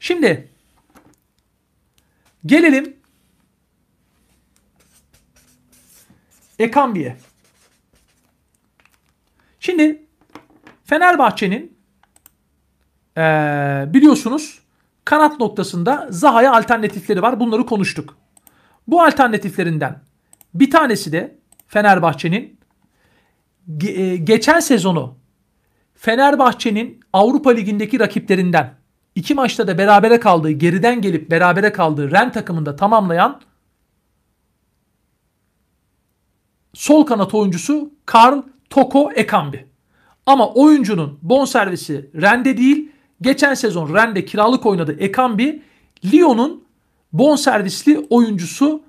Şimdi gelelim Ekambi'ye. Şimdi Fenerbahçe'nin ee, biliyorsunuz kanat noktasında Zaha'ya alternatifleri var. Bunları konuştuk. Bu alternatiflerinden bir tanesi de Fenerbahçe'nin geçen sezonu Fenerbahçe'nin Avrupa Ligi'ndeki rakiplerinden İki maçta da berabere kaldığı, geriden gelip berabere kaldığı Ren takımında tamamlayan sol kanat oyuncusu Karl Toko Ekambi. Ama oyuncunun bonservisi Ren'de değil, geçen sezon Ren'de kiralık oynadı Ekambi, Lyon'un bonservisli oyuncusu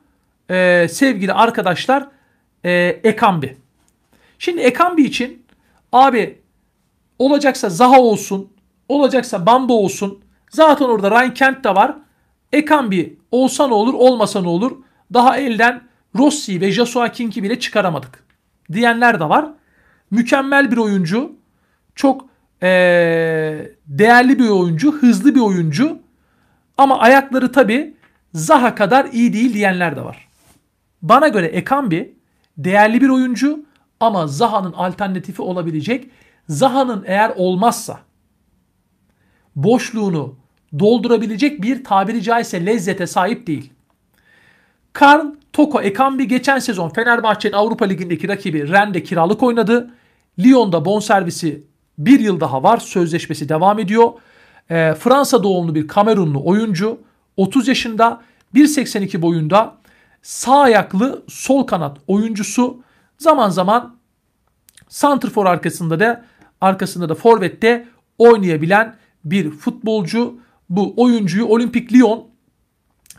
e, sevgili arkadaşlar e, Ekambi. Şimdi Ekambi için abi olacaksa Zaha olsun, olacaksa Bamba olsun, Zaten orada Ryan Kent de var. Ekambi olsa ne olur olmasa ne olur. Daha elden Rossi ve Joshua King'i bile çıkaramadık. Diyenler de var. Mükemmel bir oyuncu. Çok ee, değerli bir oyuncu. Hızlı bir oyuncu. Ama ayakları tabi Zaha kadar iyi değil diyenler de var. Bana göre Ekambi değerli bir oyuncu ama Zaha'nın alternatifi olabilecek. Zaha'nın eğer olmazsa boşluğunu doldurabilecek bir tabiri caizse lezzete sahip değil. Karl Toko Ekambi geçen sezon Fenerbahçe'nin Avrupa Ligi'ndeki rakibi Rennes'de kiralık oynadı. Lyon'da bonservisi bir yıl daha var. Sözleşmesi devam ediyor. E, Fransa doğumlu bir Kamerunlu oyuncu. 30 yaşında 1.82 boyunda sağ ayaklı sol kanat oyuncusu. Zaman zaman santrfor arkasında da arkasında da forvette oynayabilen bir futbolcu bu oyuncuyu Olimpik Lyon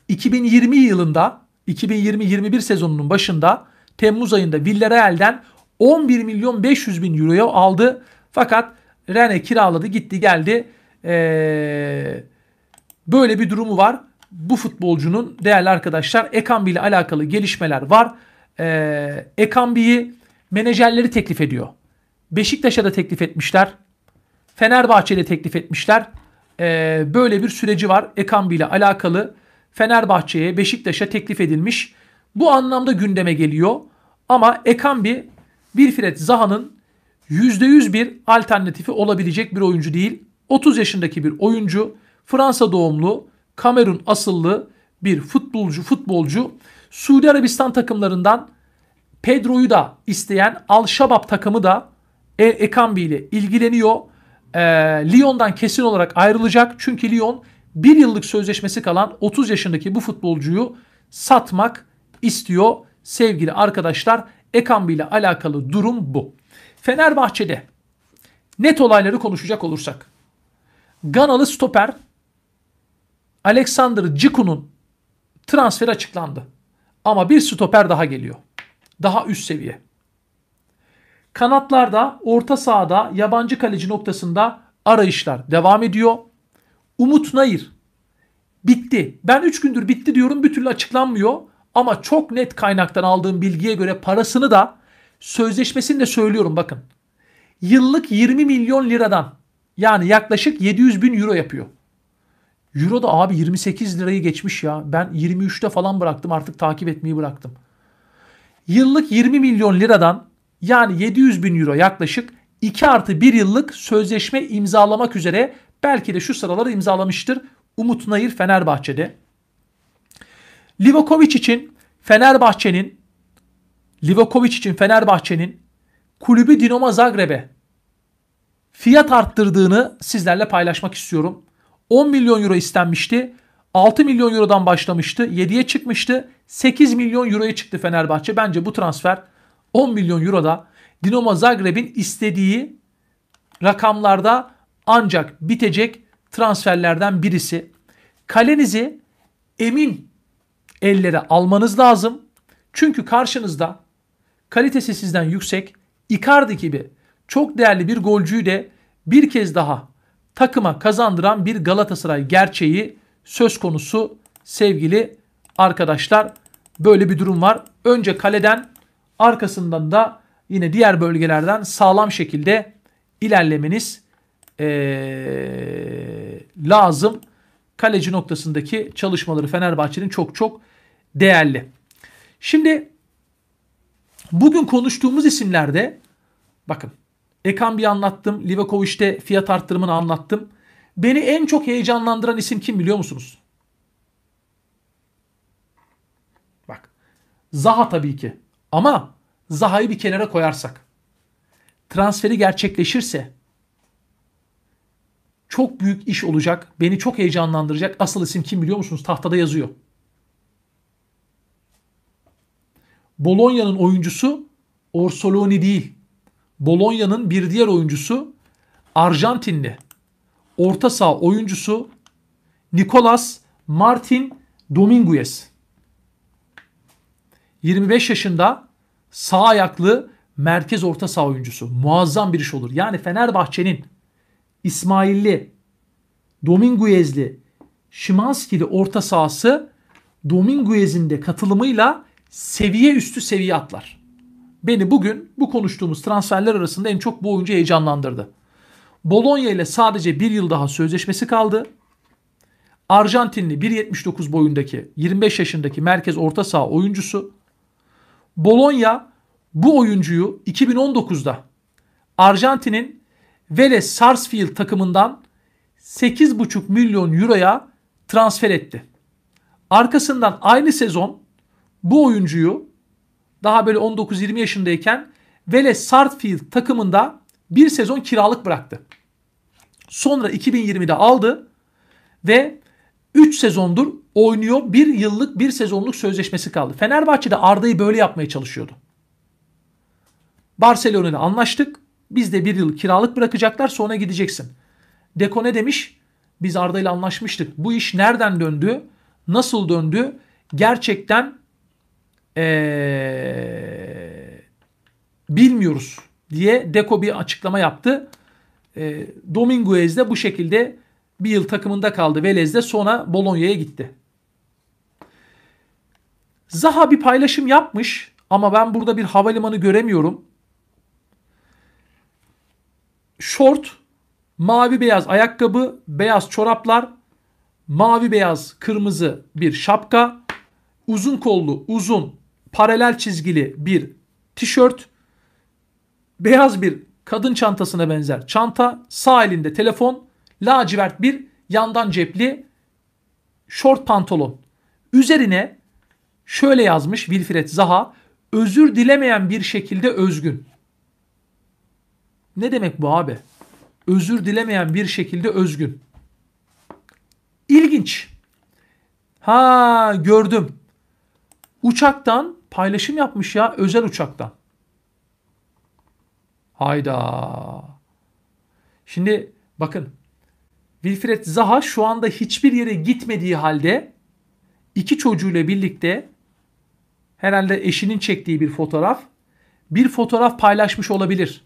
2020 yılında 2020-21 sezonunun başında Temmuz ayında Villarreal'den 11 milyon 500 bin euroya aldı. Fakat Rene kiraladı gitti geldi. Ee, böyle bir durumu var. Bu futbolcunun değerli arkadaşlar Ekambi ile alakalı gelişmeler var. Ee, Ekambi'yi menajerleri teklif ediyor. Beşiktaş'a da teklif etmişler. Fenerbahçe'de teklif etmişler e, böyle bir süreci var. Ekambi ile alakalı Fenerbahçe'ye, Beşiktaş'a teklif edilmiş. Bu anlamda gündeme geliyor. Ama Ekambi Wilfred Zaha'nın %100 bir alternatifi olabilecek bir oyuncu değil. 30 yaşındaki bir oyuncu, Fransa doğumlu, Kamerun asıllı bir futbolcu, futbolcu. Suudi Arabistan takımlarından Pedro'yu da isteyen Al-Shabaab takımı da e, Ekambi ile ilgileniyor e, Lyon'dan kesin olarak ayrılacak. Çünkü Lyon bir yıllık sözleşmesi kalan 30 yaşındaki bu futbolcuyu satmak istiyor sevgili arkadaşlar. Ekambi ile alakalı durum bu. Fenerbahçe'de net olayları konuşacak olursak. Ganalı stoper Alexander Ciku'nun transferi açıklandı. Ama bir stoper daha geliyor. Daha üst seviye. Kanatlarda, orta sahada, yabancı kaleci noktasında arayışlar devam ediyor. Umut Nayır bitti. Ben 3 gündür bitti diyorum bir türlü açıklanmıyor. Ama çok net kaynaktan aldığım bilgiye göre parasını da sözleşmesini de söylüyorum bakın. Yıllık 20 milyon liradan yani yaklaşık 700 bin euro yapıyor. Euro da abi 28 lirayı geçmiş ya. Ben 23'te falan bıraktım artık takip etmeyi bıraktım. Yıllık 20 milyon liradan yani 700 bin euro yaklaşık 2 artı 1 yıllık sözleşme imzalamak üzere belki de şu sıraları imzalamıştır Umut Nayır Fenerbahçe'de. Livakovic için Fenerbahçe'nin Livakovic için Fenerbahçe'nin kulübü Dinamo Zagreb'e fiyat arttırdığını sizlerle paylaşmak istiyorum. 10 milyon euro istenmişti. 6 milyon eurodan başlamıştı. 7'ye çıkmıştı. 8 milyon euroya çıktı Fenerbahçe. Bence bu transfer 10 milyon euroda Dinamo Zagreb'in istediği rakamlarda ancak bitecek transferlerden birisi. Kalenizi emin ellere almanız lazım. Çünkü karşınızda kalitesi sizden yüksek Icardi gibi çok değerli bir golcüyü de bir kez daha takıma kazandıran bir Galatasaray gerçeği söz konusu sevgili arkadaşlar. Böyle bir durum var. Önce kaleden Arkasından da yine diğer bölgelerden sağlam şekilde ilerlemeniz ee, lazım. Kaleci noktasındaki çalışmaları Fenerbahçe'nin çok çok değerli. Şimdi bugün konuştuğumuz isimlerde bakın Ekambi'yi anlattım. Livakovic'te fiyat arttırımını anlattım. Beni en çok heyecanlandıran isim kim biliyor musunuz? Bak. Zaha tabii ki. Ama Zaha'yı bir kenara koyarsak, transferi gerçekleşirse çok büyük iş olacak. Beni çok heyecanlandıracak. Asıl isim kim biliyor musunuz? Tahtada yazıyor. Bologna'nın oyuncusu Orsoloni değil. Bologna'nın bir diğer oyuncusu Arjantinli. Orta saha oyuncusu Nicolas Martin Dominguez. 25 yaşında sağ ayaklı merkez orta saha oyuncusu. Muazzam bir iş olur. Yani Fenerbahçe'nin İsmailli, Dominguez'li, Şimanski'li orta sahası Dominguez'in de katılımıyla seviye üstü seviye atlar. Beni bugün bu konuştuğumuz transferler arasında en çok bu oyuncu heyecanlandırdı. Bologna ile sadece bir yıl daha sözleşmesi kaldı. Arjantinli 1.79 boyundaki 25 yaşındaki merkez orta saha oyuncusu Bologna bu oyuncuyu 2019'da Arjantin'in Vélez Sarsfield takımından 8,5 milyon euroya transfer etti. Arkasından aynı sezon bu oyuncuyu daha böyle 19-20 yaşındayken Vélez Sarsfield takımında bir sezon kiralık bıraktı. Sonra 2020'de aldı ve 3 sezondur oynuyor. Bir yıllık bir sezonluk sözleşmesi kaldı. Fenerbahçe'de Arda'yı böyle yapmaya çalışıyordu. Barcelona'da anlaştık. Biz de bir yıl kiralık bırakacaklar sonra gideceksin. Deko ne demiş? Biz Arda ile anlaşmıştık. Bu iş nereden döndü? Nasıl döndü? Gerçekten ee, bilmiyoruz diye Deko bir açıklama yaptı. E, Dominguez de bu şekilde bir yıl takımında kaldı Velez'de sonra Bologna'ya gitti. Zaha bir paylaşım yapmış ama ben burada bir havalimanı göremiyorum. Short mavi beyaz ayakkabı, beyaz çoraplar, mavi beyaz kırmızı bir şapka, uzun kollu uzun paralel çizgili bir tişört, beyaz bir kadın çantasına benzer çanta, sağ elinde telefon, lacivert bir yandan cepli şort pantolon. Üzerine şöyle yazmış Wilfred Zaha özür dilemeyen bir şekilde özgün. Ne demek bu abi? Özür dilemeyen bir şekilde özgün. İlginç. Ha gördüm. Uçaktan paylaşım yapmış ya özel uçaktan. Hayda. Şimdi bakın Wilfred Zaha şu anda hiçbir yere gitmediği halde iki çocuğuyla birlikte herhalde eşinin çektiği bir fotoğraf bir fotoğraf paylaşmış olabilir.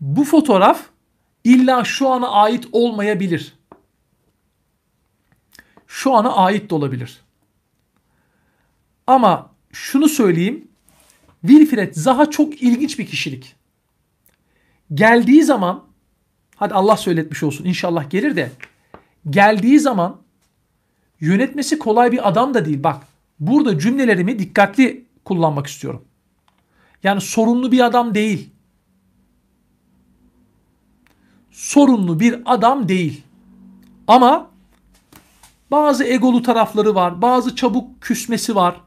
Bu fotoğraf illa şu ana ait olmayabilir. Şu ana ait de olabilir. Ama şunu söyleyeyim. Wilfred Zaha çok ilginç bir kişilik. Geldiği zaman Hadi Allah söyletmiş olsun inşallah gelir de geldiği zaman yönetmesi kolay bir adam da değil. Bak burada cümlelerimi dikkatli kullanmak istiyorum. Yani sorunlu bir adam değil. Sorunlu bir adam değil. Ama bazı egolu tarafları var. Bazı çabuk küsmesi var.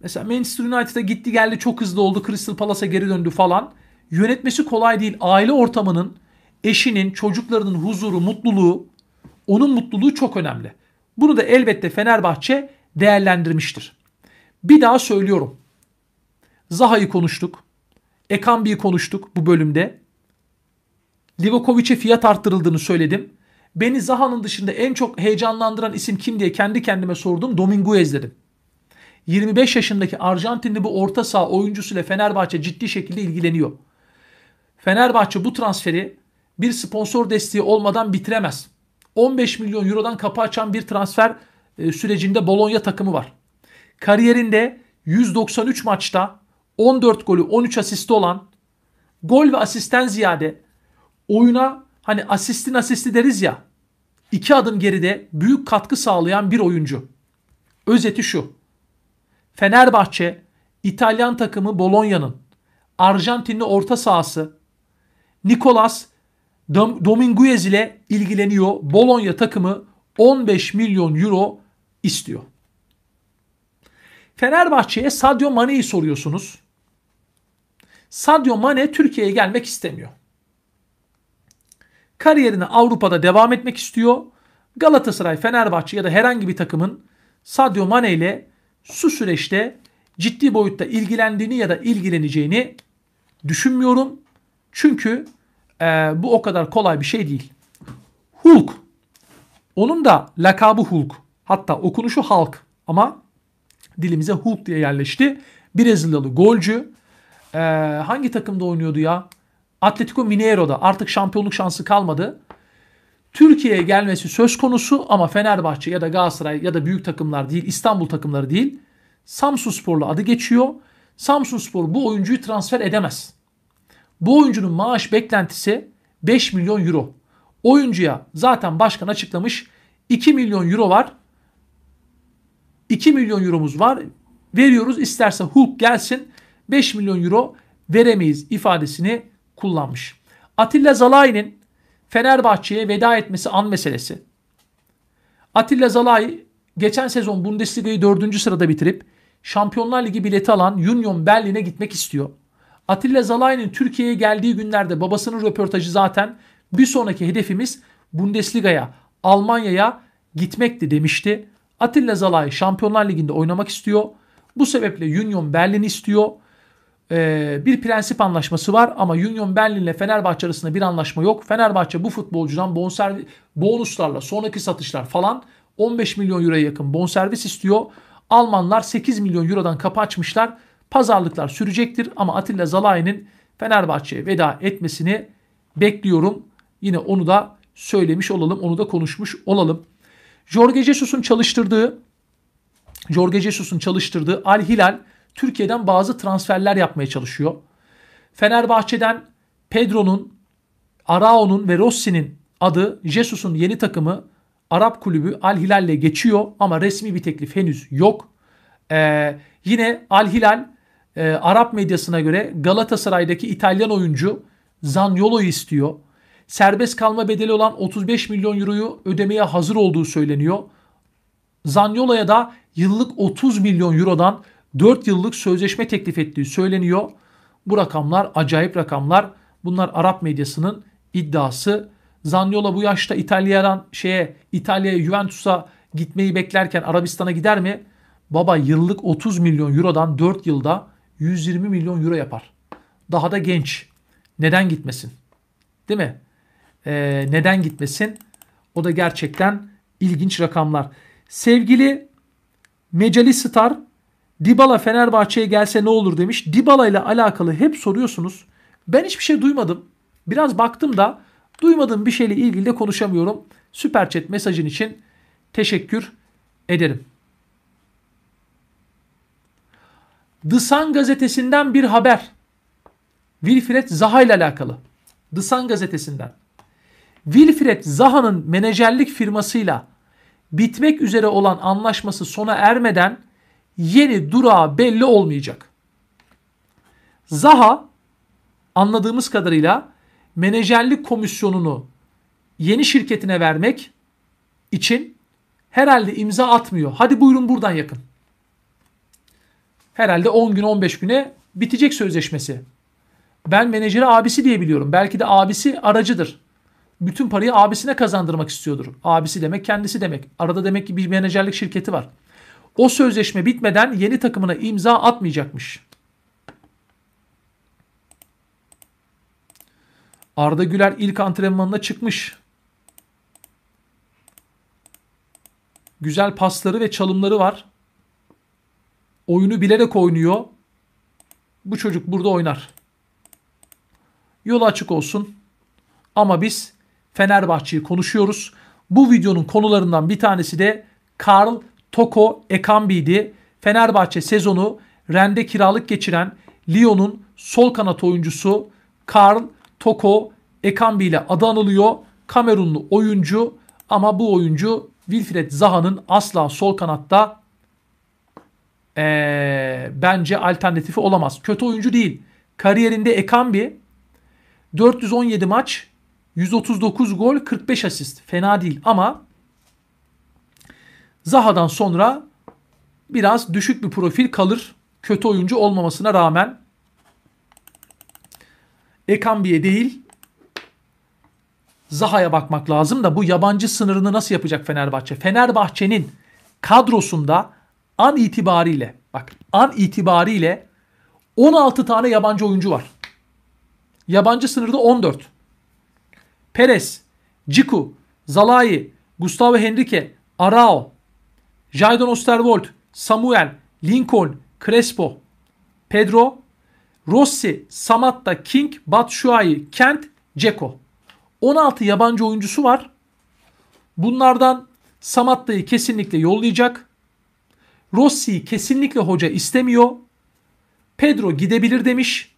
Mesela Manchester United'a gitti geldi çok hızlı oldu. Crystal Palace'a geri döndü falan. Yönetmesi kolay değil. Aile ortamının eşinin, çocuklarının huzuru, mutluluğu, onun mutluluğu çok önemli. Bunu da elbette Fenerbahçe değerlendirmiştir. Bir daha söylüyorum. Zaha'yı konuştuk. Ekambi'yi konuştuk bu bölümde. Livakovic'e fiyat arttırıldığını söyledim. Beni Zaha'nın dışında en çok heyecanlandıran isim kim diye kendi kendime sordum. Dominguez dedim. 25 yaşındaki Arjantinli bu orta saha oyuncusuyla Fenerbahçe ciddi şekilde ilgileniyor. Fenerbahçe bu transferi bir sponsor desteği olmadan bitiremez. 15 milyon eurodan kapı açan bir transfer e, sürecinde Bologna takımı var. Kariyerinde 193 maçta 14 golü 13 asisti olan gol ve asisten ziyade oyuna hani asistin asisti deriz ya iki adım geride büyük katkı sağlayan bir oyuncu. Özeti şu. Fenerbahçe İtalyan takımı Bologna'nın Arjantinli orta sahası Nicolas Dom Dominguez ile ilgileniyor. Bologna takımı 15 milyon euro istiyor. Fenerbahçe'ye Sadio Mane'yi soruyorsunuz. Sadio Mane Türkiye'ye gelmek istemiyor. Kariyerine Avrupa'da devam etmek istiyor. Galatasaray, Fenerbahçe ya da herhangi bir takımın Sadio Mane ile su süreçte ciddi boyutta ilgilendiğini ya da ilgileneceğini düşünmüyorum. Çünkü e, bu o kadar kolay bir şey değil. Hulk. Onun da lakabı Hulk. Hatta okunuşu Hulk ama dilimize Hulk diye yerleşti. Brezilyalı golcü. E, hangi takımda oynuyordu ya? Atletico Mineiro'da artık şampiyonluk şansı kalmadı. Türkiye'ye gelmesi söz konusu ama Fenerbahçe ya da Galatasaray ya da büyük takımlar değil, İstanbul takımları değil. Samsun Spor'la adı geçiyor. Samsun Spor bu oyuncuyu transfer edemez. Bu oyuncunun maaş beklentisi 5 milyon euro. Oyuncuya zaten başkan açıklamış 2 milyon euro var. 2 milyon euromuz var. Veriyoruz isterse Hulk gelsin 5 milyon euro veremeyiz ifadesini kullanmış. Atilla Zalai'nin Fenerbahçe'ye veda etmesi an meselesi. Atilla Zalay geçen sezon Bundesliga'yı 4. sırada bitirip Şampiyonlar Ligi bileti alan Union Berlin'e gitmek istiyor. Atilla Zalay'ın Türkiye'ye geldiği günlerde babasının röportajı zaten bir sonraki hedefimiz Bundesliga'ya, Almanya'ya gitmekti demişti. Atilla Zalay, Şampiyonlar Ligi'nde oynamak istiyor. Bu sebeple Union Berlin istiyor. Ee, bir prensip anlaşması var ama Union Berlin ile Fenerbahçe arasında bir anlaşma yok. Fenerbahçe bu futbolcudan bonservis, bonuslarla sonraki satışlar falan 15 milyon euroya yakın bonservis istiyor. Almanlar 8 milyon eurodan kapı açmışlar. Pazarlıklar sürecektir ama Atilla Zalai'nin Fenerbahçe'ye veda etmesini bekliyorum. Yine onu da söylemiş olalım, onu da konuşmuş olalım. Jorge Jesus'un çalıştırdığı Jorge Jesus'un çalıştırdığı Al Hilal Türkiye'den bazı transferler yapmaya çalışıyor. Fenerbahçe'den Pedro'nun, Arao'nun ve Rossi'nin adı Jesus'un yeni takımı Arap kulübü Al Hilal'le geçiyor ama resmi bir teklif henüz yok. Ee, yine Al Hilal e, Arap medyasına göre Galatasaray'daki İtalyan oyuncu Zaniolo'yu istiyor. Serbest kalma bedeli olan 35 milyon euroyu ödemeye hazır olduğu söyleniyor. Zaniolo'ya da yıllık 30 milyon eurodan 4 yıllık sözleşme teklif ettiği söyleniyor. Bu rakamlar acayip rakamlar. Bunlar Arap medyasının iddiası. Zaniola bu yaşta İtalya'dan şeye İtalya'ya Juventus'a gitmeyi beklerken Arabistan'a gider mi? Baba yıllık 30 milyon eurodan 4 yılda 120 milyon euro yapar. Daha da genç. Neden gitmesin? Değil mi? Ee, neden gitmesin? O da gerçekten ilginç rakamlar. Sevgili Mecali Star Dybala Fenerbahçe'ye gelse ne olur demiş. Dybala ile alakalı hep soruyorsunuz. Ben hiçbir şey duymadım. Biraz baktım da duymadığım bir şeyle ilgili de konuşamıyorum. Süper chat mesajın için teşekkür ederim. The Sun gazetesinden bir haber. Wilfred Zaha ile alakalı. The Sun gazetesinden. Wilfred Zaha'nın menajerlik firmasıyla bitmek üzere olan anlaşması sona ermeden yeni durağı belli olmayacak. Zaha anladığımız kadarıyla menajerlik komisyonunu yeni şirketine vermek için herhalde imza atmıyor. Hadi buyurun buradan yakın herhalde 10 gün 15 güne bitecek sözleşmesi. Ben menajeri abisi diye biliyorum. Belki de abisi aracıdır. Bütün parayı abisine kazandırmak istiyordur. Abisi demek kendisi demek. Arada demek ki bir menajerlik şirketi var. O sözleşme bitmeden yeni takımına imza atmayacakmış. Arda Güler ilk antrenmanına çıkmış. Güzel pasları ve çalımları var. Oyunu bilerek oynuyor. Bu çocuk burada oynar. Yol açık olsun. Ama biz Fenerbahçe'yi konuşuyoruz. Bu videonun konularından bir tanesi de Karl Toko Ekambi'di. Fenerbahçe sezonu rende kiralık geçiren Lyon'un sol kanat oyuncusu Karl Toko Ekambi ile adı anılıyor. Kamerunlu oyuncu ama bu oyuncu Wilfred Zaha'nın asla sol kanatta ee, bence alternatifi olamaz. Kötü oyuncu değil. Kariyerinde Ekambi 417 maç, 139 gol, 45 asist. Fena değil ama Zaha'dan sonra biraz düşük bir profil kalır. Kötü oyuncu olmamasına rağmen Ekambi'ye değil Zaha'ya bakmak lazım da bu yabancı sınırını nasıl yapacak Fenerbahçe? Fenerbahçe'nin kadrosunda an itibariyle bak an itibariyle 16 tane yabancı oyuncu var. Yabancı sınırda 14. Perez, Ciku, Zalai, Gustavo Henrique, Arao, Jaydon Osterwold, Samuel, Lincoln, Crespo, Pedro, Rossi, Samatta, King, Batshuayi, Kent, Ceko. 16 yabancı oyuncusu var. Bunlardan Samatta'yı kesinlikle yollayacak. Rossi'yi kesinlikle hoca istemiyor. Pedro gidebilir demiş.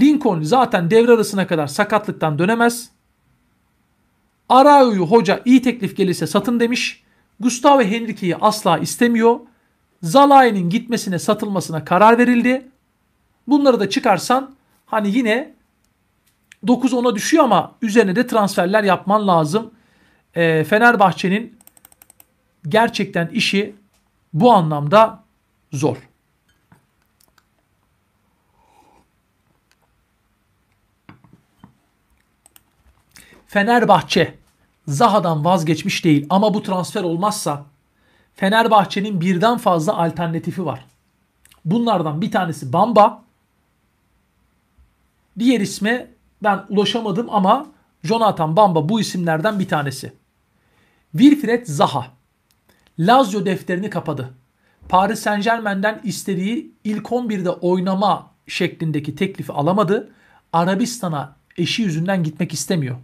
Lincoln zaten devre arasına kadar sakatlıktan dönemez. Arao'yu hoca iyi teklif gelirse satın demiş. Gustavo Henrique'yi asla istemiyor. Zalai'nin gitmesine satılmasına karar verildi. Bunları da çıkarsan hani yine 9-10'a düşüyor ama üzerine de transferler yapman lazım. E, Fenerbahçe'nin gerçekten işi bu anlamda zor. Fenerbahçe Zaha'dan vazgeçmiş değil ama bu transfer olmazsa Fenerbahçe'nin birden fazla alternatifi var. Bunlardan bir tanesi Bamba. Diğer isme ben ulaşamadım ama Jonathan Bamba bu isimlerden bir tanesi. Wilfred Zaha Lazio defterini kapadı. Paris Saint Germain'den istediği ilk 11'de oynama şeklindeki teklifi alamadı. Arabistan'a eşi yüzünden gitmek istemiyor.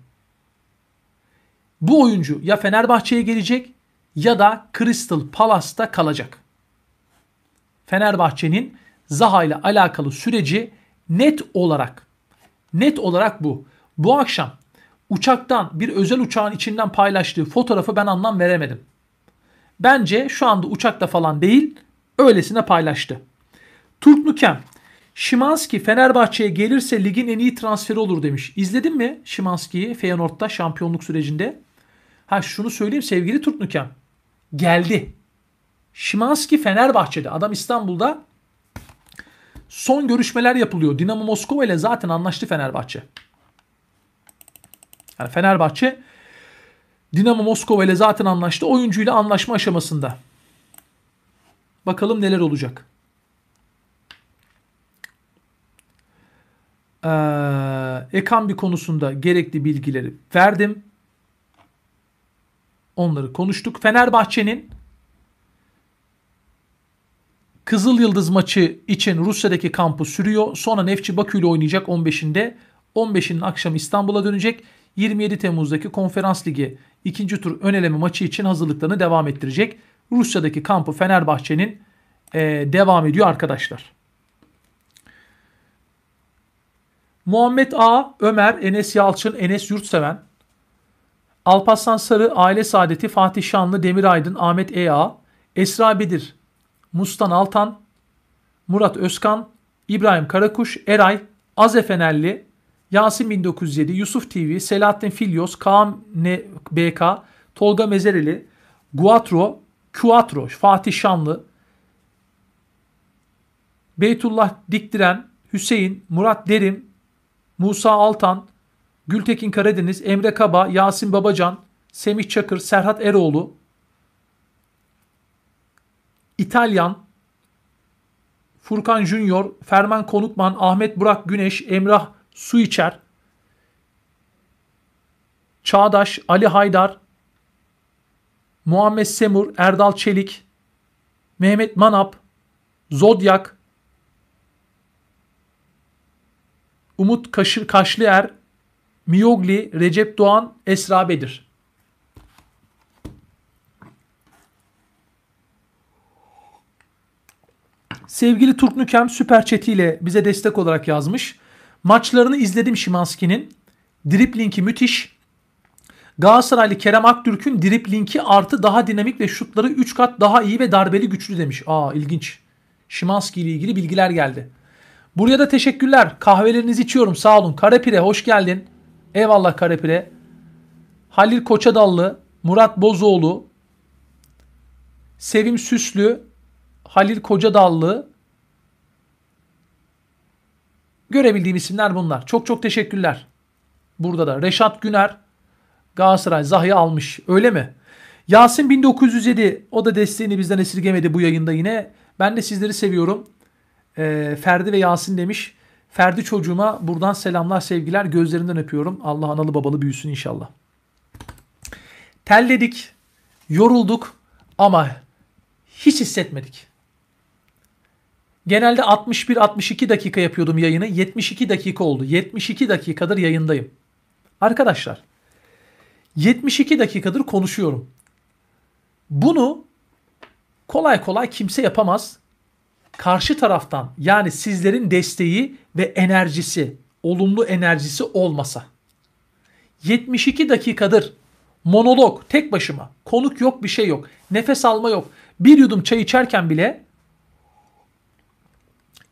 Bu oyuncu ya Fenerbahçe'ye gelecek ya da Crystal Palace'ta kalacak. Fenerbahçe'nin Zaha ile alakalı süreci net olarak net olarak bu. Bu akşam uçaktan bir özel uçağın içinden paylaştığı fotoğrafı ben anlam veremedim. Bence şu anda uçakta falan değil öylesine paylaştı. Türk Nukem Şimanski Fenerbahçe'ye gelirse ligin en iyi transferi olur demiş. İzledin mi Şimanski'yi Feyenoord'da şampiyonluk sürecinde? Ha şunu söyleyeyim sevgili Türk Nukem. Geldi. Şimanski Fenerbahçe'de. Adam İstanbul'da son görüşmeler yapılıyor. Dinamo Moskova ile zaten anlaştı Fenerbahçe. Yani Fenerbahçe Dinamo Moskova ile zaten anlaştı. Oyuncuyla anlaşma aşamasında. Bakalım neler olacak. Ee, Ekambi konusunda gerekli bilgileri verdim. Onları konuştuk. Fenerbahçe'nin Kızıl Yıldız maçı için Rusya'daki kampı sürüyor. Sonra Nefçi Bakü ile oynayacak 15'inde. 15'inin akşam İstanbul'a dönecek. 27 Temmuz'daki Konferans Ligi ikinci tur ön eleme maçı için hazırlıklarını devam ettirecek. Rusya'daki kampı Fenerbahçe'nin e, devam ediyor arkadaşlar. Muhammed A, Ömer, Enes Yalçın, Enes Yurtseven, Alpaslan Sarı, Aile Saadeti, Fatih Şanlı, Demir Aydın, Ahmet E.A., Esra Bedir, Mustan Altan, Murat Özkan, İbrahim Karakuş, Eray, Aze Fenerli, Yasin 1907, Yusuf TV, Selahattin Filyos, Kaan ne, BK, Tolga Mezereli, Guatro, Cuatro, Fatih Şanlı, Beytullah Dikdiren, Hüseyin, Murat Derin Musa Altan, Gültekin Karadeniz, Emre Kaba, Yasin Babacan, Semih Çakır, Serhat Eroğlu, İtalyan, Furkan Junior, Ferman Konukman, Ahmet Burak Güneş, Emrah Su içer. Çağdaş, Ali Haydar, Muhammed Semur, Erdal Çelik, Mehmet Manap, Zodyak, Umut Kaşır Kaşlıer, Miyogli, Recep Doğan, Esra Bedir. Sevgili Turk Nükem süper ile bize destek olarak yazmış. Maçlarını izledim Şimanski'nin. Driplinki müthiş. Galatasaraylı Kerem Aktürk'ün driplinki artı daha dinamik ve şutları 3 kat daha iyi ve darbeli güçlü demiş. Aa ilginç. Şimanski ile ilgili bilgiler geldi. Buraya da teşekkürler. Kahvelerinizi içiyorum sağ olun. Karapire hoş geldin. Eyvallah Karapire. Halil Koçadallı, Murat Bozoğlu, Sevim Süslü, Halil Kocadallı, Görebildiğim isimler bunlar. Çok çok teşekkürler. Burada da Reşat Güner Galatasaray Zahya almış. Öyle mi? Yasin 1907 o da desteğini bizden esirgemedi bu yayında yine. Ben de sizleri seviyorum. E, Ferdi ve Yasin demiş. Ferdi çocuğuma buradan selamlar sevgiler gözlerinden öpüyorum. Allah analı babalı büyüsün inşallah. Telledik, yorulduk ama hiç hissetmedik. Genelde 61-62 dakika yapıyordum yayını. 72 dakika oldu. 72 dakikadır yayındayım. Arkadaşlar 72 dakikadır konuşuyorum. Bunu kolay kolay kimse yapamaz. Karşı taraftan yani sizlerin desteği ve enerjisi, olumlu enerjisi olmasa. 72 dakikadır monolog tek başıma, konuk yok bir şey yok, nefes alma yok. Bir yudum çay içerken bile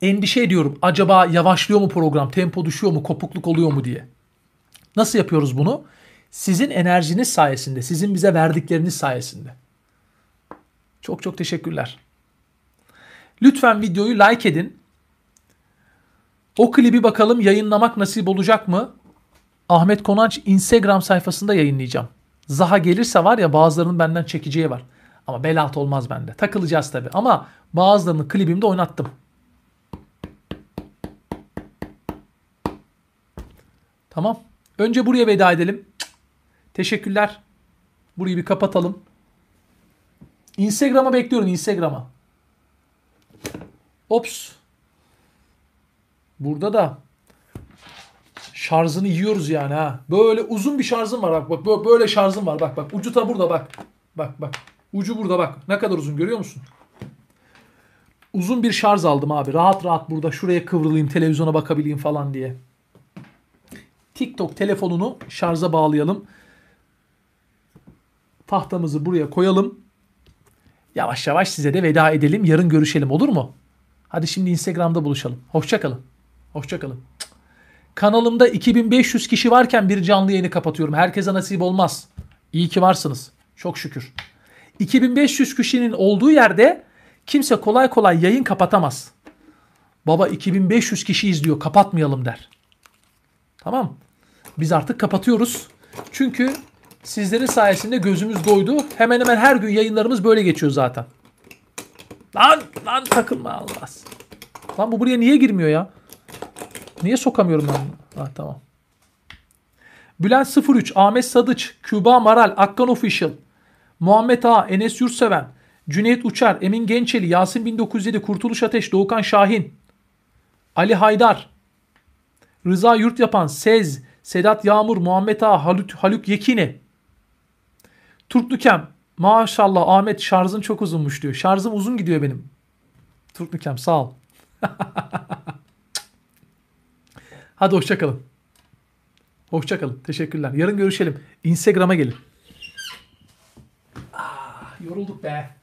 endişe ediyorum. Acaba yavaşlıyor mu program, tempo düşüyor mu, kopukluk oluyor mu diye. Nasıl yapıyoruz bunu? Sizin enerjiniz sayesinde, sizin bize verdikleriniz sayesinde. Çok çok teşekkürler. Lütfen videoyu like edin. O klibi bakalım yayınlamak nasip olacak mı? Ahmet Konanç Instagram sayfasında yayınlayacağım. Zaha gelirse var ya bazılarının benden çekeceği var. Ama belat olmaz bende. Takılacağız tabi. Ama bazılarını klibimde oynattım. Tamam. Önce buraya veda edelim. Teşekkürler. Burayı bir kapatalım. Instagram'a bekliyorum Instagram'a. Ops. Burada da şarjını yiyoruz yani ha. Böyle uzun bir şarjım var bak bak böyle şarjım var bak bak ucu da burada bak. Bak bak. Ucu burada bak. Ne kadar uzun görüyor musun? Uzun bir şarj aldım abi. Rahat rahat burada şuraya kıvrılayım, televizyona bakabileyim falan diye. TikTok telefonunu şarja bağlayalım. Tahtamızı buraya koyalım. Yavaş yavaş size de veda edelim. Yarın görüşelim olur mu? Hadi şimdi Instagram'da buluşalım. Hoşçakalın. Hoşçakalın. Kanalımda 2500 kişi varken bir canlı yayını kapatıyorum. Herkese nasip olmaz. İyi ki varsınız. Çok şükür. 2500 kişinin olduğu yerde kimse kolay kolay yayın kapatamaz. Baba 2500 kişi izliyor kapatmayalım der. Tamam. Biz artık kapatıyoruz. Çünkü sizlerin sayesinde gözümüz doydu. Hemen hemen her gün yayınlarımız böyle geçiyor zaten. Lan lan takılma Allah. Lan bu buraya niye girmiyor ya? Niye sokamıyorum ben bunu? Ha tamam. Bülent 03, Ahmet Sadıç, Küba Maral, Akkan Official, Muhammed A, Enes Yurtseven, Cüneyt Uçar, Emin Gençeli, Yasin 1907, Kurtuluş Ateş, Doğukan Şahin, Ali Haydar, Rıza Yurt yapan Sez, Sedat Yağmur, Muhammed Ağa, Haluk, Haluk Yekini. Turknukem maşallah Ahmet şarjın çok uzunmuş diyor. Şarjım uzun gidiyor benim. Turknukem sağ ol. Hadi hoşçakalın. Hoşçakalın. Teşekkürler. Yarın görüşelim. Instagram'a gelin. Ah, yorulduk be.